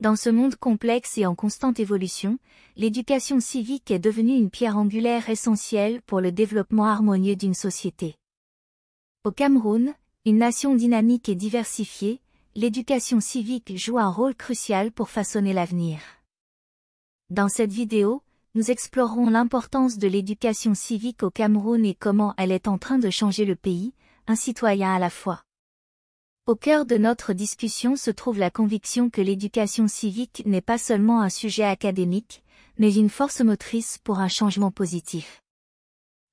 Dans ce monde complexe et en constante évolution, l'éducation civique est devenue une pierre angulaire essentielle pour le développement harmonieux d'une société. Au Cameroun, une nation dynamique et diversifiée, l'éducation civique joue un rôle crucial pour façonner l'avenir. Dans cette vidéo, nous explorerons l'importance de l'éducation civique au Cameroun et comment elle est en train de changer le pays, un citoyen à la fois. Au cœur de notre discussion se trouve la conviction que l'éducation civique n'est pas seulement un sujet académique, mais une force motrice pour un changement positif.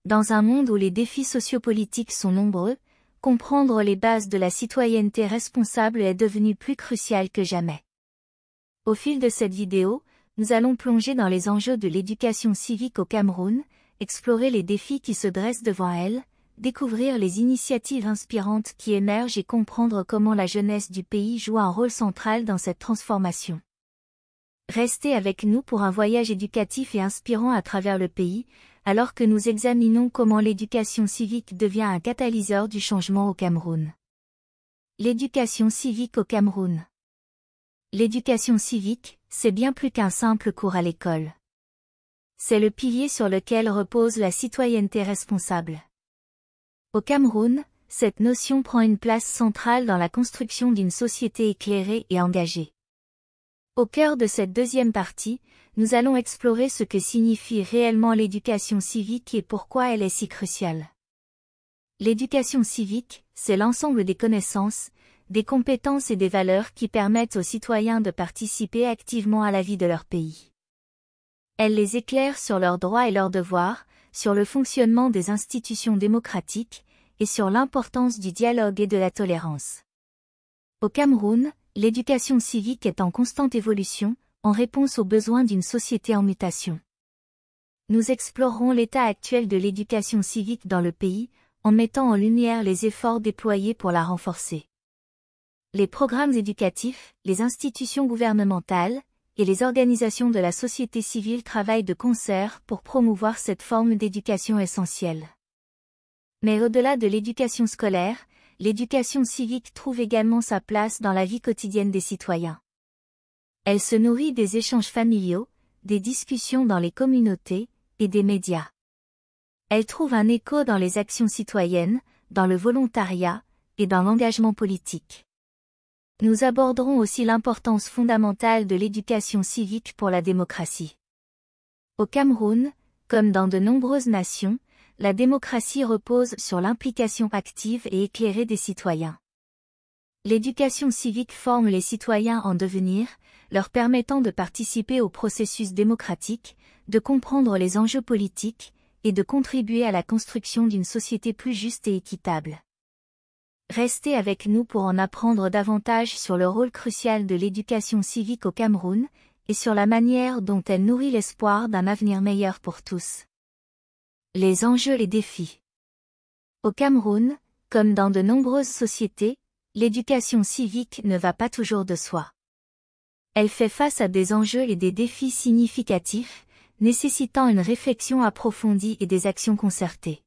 Dans un monde où les défis sociopolitiques sont nombreux, comprendre les bases de la citoyenneté responsable est devenu plus crucial que jamais. Au fil de cette vidéo, nous allons plonger dans les enjeux de l'éducation civique au Cameroun, explorer les défis qui se dressent devant elle, découvrir les initiatives inspirantes qui émergent et comprendre comment la jeunesse du pays joue un rôle central dans cette transformation. Restez avec nous pour un voyage éducatif et inspirant à travers le pays, alors que nous examinons comment l'éducation civique devient un catalyseur du changement au Cameroun. L'éducation civique au Cameroun. L'éducation civique, c'est bien plus qu'un simple cours à l'école. C'est le pilier sur lequel repose la citoyenneté responsable. Au Cameroun, cette notion prend une place centrale dans la construction d'une société éclairée et engagée. Au cœur de cette deuxième partie, nous allons explorer ce que signifie réellement l'éducation civique et pourquoi elle est si cruciale. L'éducation civique, c'est l'ensemble des connaissances, des compétences et des valeurs qui permettent aux citoyens de participer activement à la vie de leur pays. Elle les éclaire sur leurs droits et leurs devoirs, sur le fonctionnement des institutions démocratiques, et sur l'importance du dialogue et de la tolérance. Au Cameroun, l'éducation civique est en constante évolution, en réponse aux besoins d'une société en mutation. Nous explorerons l'état actuel de l'éducation civique dans le pays, en mettant en lumière les efforts déployés pour la renforcer. Les programmes éducatifs, les institutions gouvernementales, et les organisations de la société civile travaillent de concert pour promouvoir cette forme d'éducation essentielle. Mais au-delà de l'éducation scolaire, l'éducation civique trouve également sa place dans la vie quotidienne des citoyens. Elle se nourrit des échanges familiaux, des discussions dans les communautés et des médias. Elle trouve un écho dans les actions citoyennes, dans le volontariat et dans l'engagement politique. Nous aborderons aussi l'importance fondamentale de l'éducation civique pour la démocratie. Au Cameroun, comme dans de nombreuses nations, la démocratie repose sur l'implication active et éclairée des citoyens. L'éducation civique forme les citoyens en devenir, leur permettant de participer au processus démocratique, de comprendre les enjeux politiques, et de contribuer à la construction d'une société plus juste et équitable. Restez avec nous pour en apprendre davantage sur le rôle crucial de l'éducation civique au Cameroun, et sur la manière dont elle nourrit l'espoir d'un avenir meilleur pour tous. Les enjeux et défis. Au Cameroun, comme dans de nombreuses sociétés, l'éducation civique ne va pas toujours de soi. Elle fait face à des enjeux et des défis significatifs, nécessitant une réflexion approfondie et des actions concertées.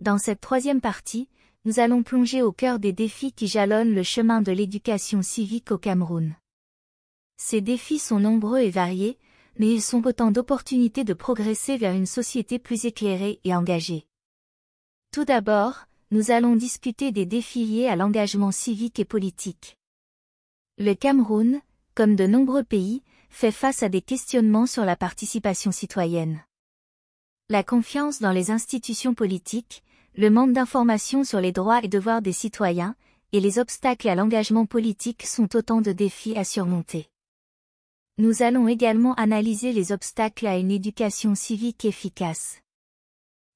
Dans cette troisième partie, nous allons plonger au cœur des défis qui jalonnent le chemin de l'éducation civique au Cameroun. Ces défis sont nombreux et variés, mais ils sont autant d'opportunités de progresser vers une société plus éclairée et engagée. Tout d'abord, nous allons discuter des défis liés à l'engagement civique et politique. Le Cameroun, comme de nombreux pays, fait face à des questionnements sur la participation citoyenne. La confiance dans les institutions politiques, le manque d'informations sur les droits et devoirs des citoyens, et les obstacles à l'engagement politique sont autant de défis à surmonter. Nous allons également analyser les obstacles à une éducation civique efficace.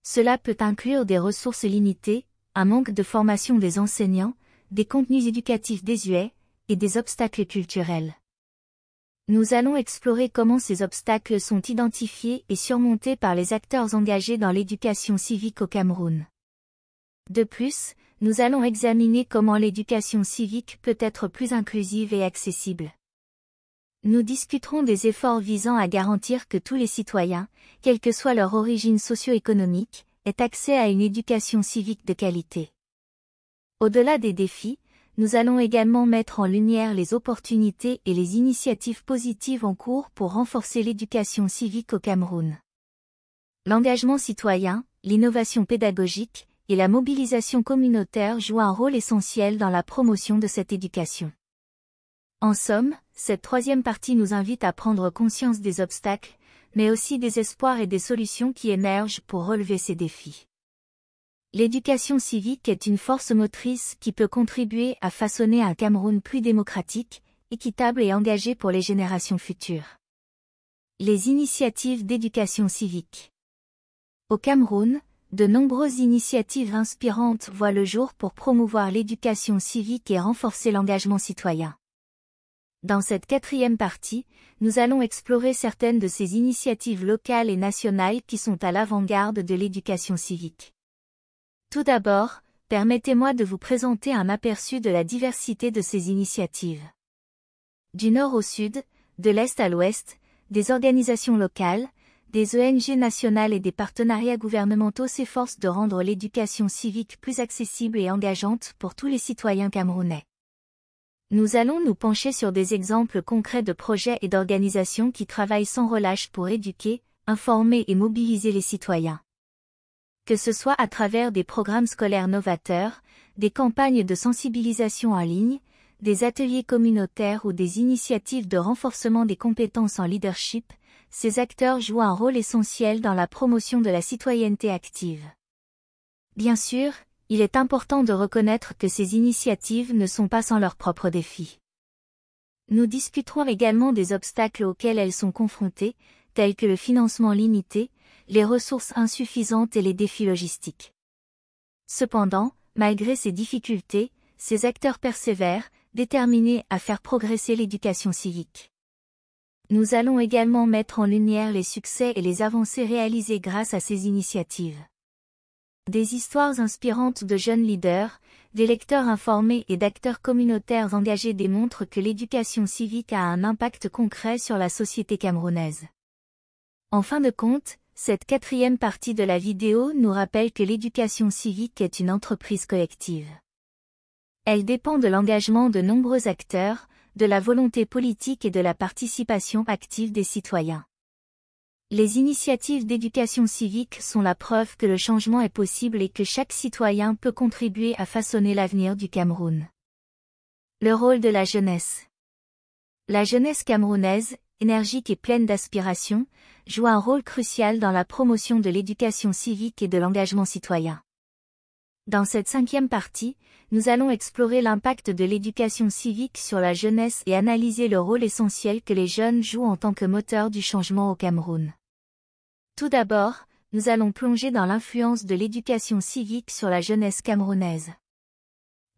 Cela peut inclure des ressources limitées, un manque de formation des enseignants, des contenus éducatifs désuets, et des obstacles culturels. Nous allons explorer comment ces obstacles sont identifiés et surmontés par les acteurs engagés dans l'éducation civique au Cameroun. De plus, nous allons examiner comment l'éducation civique peut être plus inclusive et accessible. Nous discuterons des efforts visant à garantir que tous les citoyens, quelle que soit leur origine socio-économique, aient accès à une éducation civique de qualité. Au-delà des défis, nous allons également mettre en lumière les opportunités et les initiatives positives en cours pour renforcer l'éducation civique au Cameroun. L'engagement citoyen, l'innovation pédagogique et la mobilisation communautaire jouent un rôle essentiel dans la promotion de cette éducation. En somme, cette troisième partie nous invite à prendre conscience des obstacles, mais aussi des espoirs et des solutions qui émergent pour relever ces défis. L'éducation civique est une force motrice qui peut contribuer à façonner un Cameroun plus démocratique, équitable et engagé pour les générations futures. Les initiatives d'éducation civique. Au Cameroun, de nombreuses initiatives inspirantes voient le jour pour promouvoir l'éducation civique et renforcer l'engagement citoyen. Dans cette quatrième partie, nous allons explorer certaines de ces initiatives locales et nationales qui sont à l'avant-garde de l'éducation civique. Tout d'abord, permettez-moi de vous présenter un aperçu de la diversité de ces initiatives. Du nord au sud, de l'est à l'ouest, des organisations locales, des ONG e nationales et des partenariats gouvernementaux s'efforcent de rendre l'éducation civique plus accessible et engageante pour tous les citoyens camerounais. Nous allons nous pencher sur des exemples concrets de projets et d'organisations qui travaillent sans relâche pour éduquer, informer et mobiliser les citoyens. Que ce soit à travers des programmes scolaires novateurs, des campagnes de sensibilisation en ligne, des ateliers communautaires ou des initiatives de renforcement des compétences en leadership, ces acteurs jouent un rôle essentiel dans la promotion de la citoyenneté active. Bien sûr, il est important de reconnaître que ces initiatives ne sont pas sans leurs propres défis. Nous discuterons également des obstacles auxquels elles sont confrontées, tels que le financement limité, les ressources insuffisantes et les défis logistiques. Cependant, malgré ces difficultés, ces acteurs persévèrent, déterminés à faire progresser l'éducation civique. Nous allons également mettre en lumière les succès et les avancées réalisées grâce à ces initiatives. Des histoires inspirantes de jeunes leaders, des lecteurs informés et d'acteurs communautaires engagés démontrent que l'éducation civique a un impact concret sur la société camerounaise. En fin de compte, cette quatrième partie de la vidéo nous rappelle que l'éducation civique est une entreprise collective. Elle dépend de l'engagement de nombreux acteurs, de la volonté politique et de la participation active des citoyens. Les initiatives d'éducation civique sont la preuve que le changement est possible et que chaque citoyen peut contribuer à façonner l'avenir du Cameroun. Le rôle de la jeunesse. La jeunesse camerounaise, énergique et pleine d'aspiration, joue un rôle crucial dans la promotion de l'éducation civique et de l'engagement citoyen. Dans cette cinquième partie, nous allons explorer l'impact de l'éducation civique sur la jeunesse et analyser le rôle essentiel que les jeunes jouent en tant que moteur du changement au Cameroun. Tout d'abord, nous allons plonger dans l'influence de l'éducation civique sur la jeunesse camerounaise.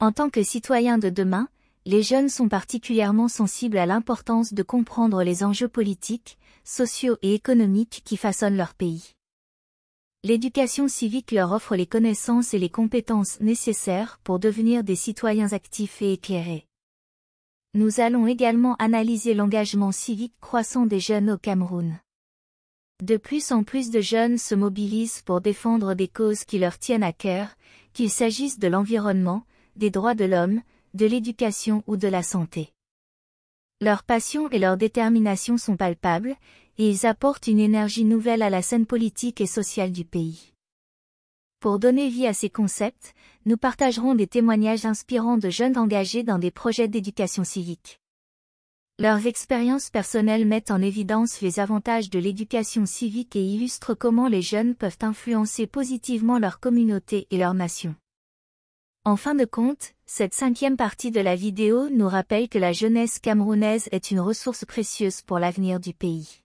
En tant que citoyens de demain, les jeunes sont particulièrement sensibles à l'importance de comprendre les enjeux politiques, sociaux et économiques qui façonnent leur pays. L'éducation civique leur offre les connaissances et les compétences nécessaires pour devenir des citoyens actifs et éclairés. Nous allons également analyser l'engagement civique croissant des jeunes au Cameroun. De plus en plus de jeunes se mobilisent pour défendre des causes qui leur tiennent à cœur, qu'il s'agisse de l'environnement, des droits de l'homme, de l'éducation ou de la santé. Leur passion et leur détermination sont palpables, et ils apportent une énergie nouvelle à la scène politique et sociale du pays. Pour donner vie à ces concepts, nous partagerons des témoignages inspirants de jeunes engagés dans des projets d'éducation civique. Leurs expériences personnelles mettent en évidence les avantages de l'éducation civique et illustrent comment les jeunes peuvent influencer positivement leur communauté et leur nation. En fin de compte, cette cinquième partie de la vidéo nous rappelle que la jeunesse camerounaise est une ressource précieuse pour l'avenir du pays.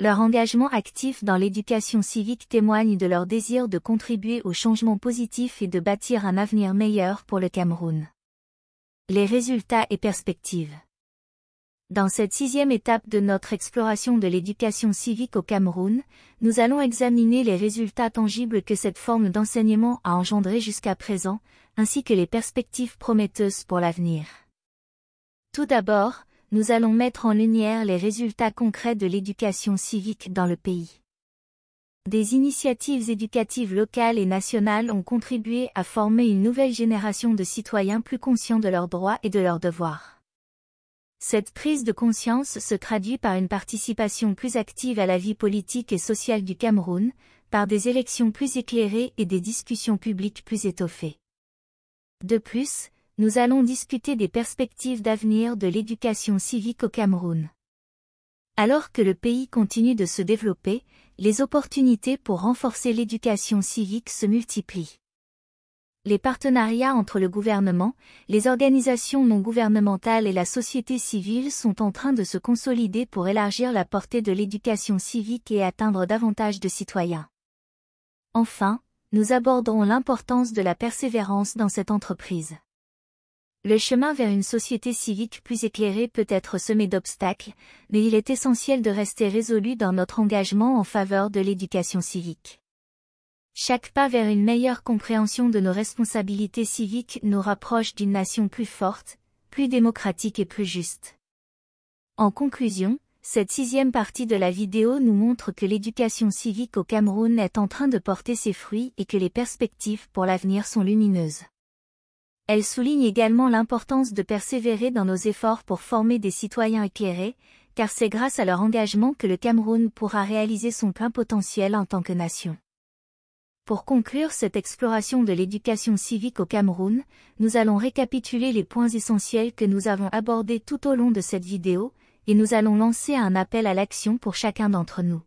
Leur engagement actif dans l'éducation civique témoigne de leur désir de contribuer au changement positif et de bâtir un avenir meilleur pour le Cameroun. Les résultats et perspectives dans cette sixième étape de notre exploration de l'éducation civique au Cameroun, nous allons examiner les résultats tangibles que cette forme d'enseignement a engendrés jusqu'à présent, ainsi que les perspectives prometteuses pour l'avenir. Tout d'abord, nous allons mettre en lumière les résultats concrets de l'éducation civique dans le pays. Des initiatives éducatives locales et nationales ont contribué à former une nouvelle génération de citoyens plus conscients de leurs droits et de leurs devoirs. Cette prise de conscience se traduit par une participation plus active à la vie politique et sociale du Cameroun, par des élections plus éclairées et des discussions publiques plus étoffées. De plus, nous allons discuter des perspectives d'avenir de l'éducation civique au Cameroun. Alors que le pays continue de se développer, les opportunités pour renforcer l'éducation civique se multiplient les partenariats entre le gouvernement, les organisations non gouvernementales et la société civile sont en train de se consolider pour élargir la portée de l'éducation civique et atteindre davantage de citoyens. Enfin, nous aborderons l'importance de la persévérance dans cette entreprise. Le chemin vers une société civique plus éclairée peut être semé d'obstacles, mais il est essentiel de rester résolu dans notre engagement en faveur de l'éducation civique. Chaque pas vers une meilleure compréhension de nos responsabilités civiques nous rapproche d'une nation plus forte, plus démocratique et plus juste. En conclusion, cette sixième partie de la vidéo nous montre que l'éducation civique au Cameroun est en train de porter ses fruits et que les perspectives pour l'avenir sont lumineuses. Elle souligne également l'importance de persévérer dans nos efforts pour former des citoyens éclairés, car c'est grâce à leur engagement que le Cameroun pourra réaliser son plein potentiel en tant que nation. Pour conclure cette exploration de l'éducation civique au Cameroun, nous allons récapituler les points essentiels que nous avons abordés tout au long de cette vidéo, et nous allons lancer un appel à l'action pour chacun d'entre nous.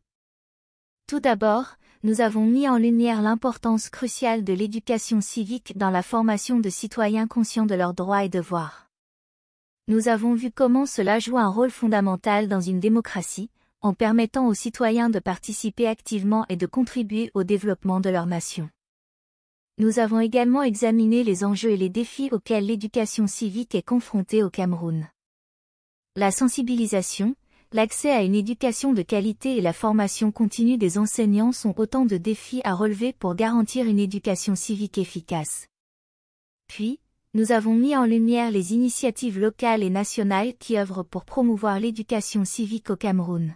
Tout d'abord, nous avons mis en lumière l'importance cruciale de l'éducation civique dans la formation de citoyens conscients de leurs droits et devoirs. Nous avons vu comment cela joue un rôle fondamental dans une démocratie, en permettant aux citoyens de participer activement et de contribuer au développement de leur nation. Nous avons également examiné les enjeux et les défis auxquels l'éducation civique est confrontée au Cameroun. La sensibilisation, l'accès à une éducation de qualité et la formation continue des enseignants sont autant de défis à relever pour garantir une éducation civique efficace. Puis, nous avons mis en lumière les initiatives locales et nationales qui œuvrent pour promouvoir l'éducation civique au Cameroun.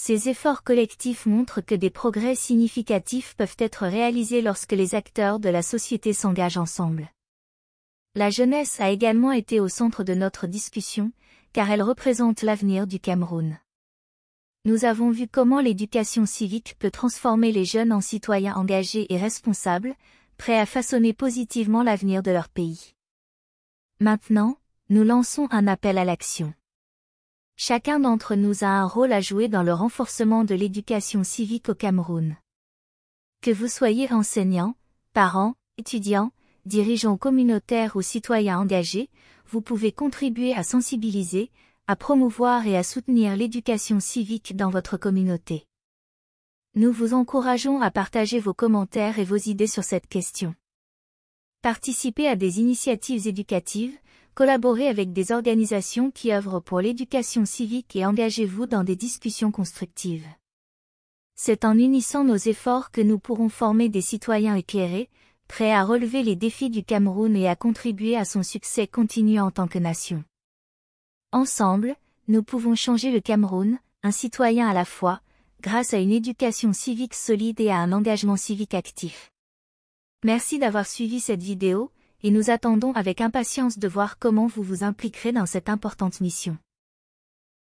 Ces efforts collectifs montrent que des progrès significatifs peuvent être réalisés lorsque les acteurs de la société s'engagent ensemble. La jeunesse a également été au centre de notre discussion, car elle représente l'avenir du Cameroun. Nous avons vu comment l'éducation civique peut transformer les jeunes en citoyens engagés et responsables, prêts à façonner positivement l'avenir de leur pays. Maintenant, nous lançons un appel à l'action. Chacun d'entre nous a un rôle à jouer dans le renforcement de l'éducation civique au Cameroun. Que vous soyez enseignant, parent, étudiant, dirigeant communautaire ou citoyen engagé, vous pouvez contribuer à sensibiliser, à promouvoir et à soutenir l'éducation civique dans votre communauté. Nous vous encourageons à partager vos commentaires et vos idées sur cette question. Participez à des initiatives éducatives, collaborez avec des organisations qui œuvrent pour l'éducation civique et engagez-vous dans des discussions constructives. C'est en unissant nos efforts que nous pourrons former des citoyens éclairés, prêts à relever les défis du Cameroun et à contribuer à son succès continu en tant que nation. Ensemble, nous pouvons changer le Cameroun, un citoyen à la fois, grâce à une éducation civique solide et à un engagement civique actif. Merci d'avoir suivi cette vidéo, et nous attendons avec impatience de voir comment vous vous impliquerez dans cette importante mission.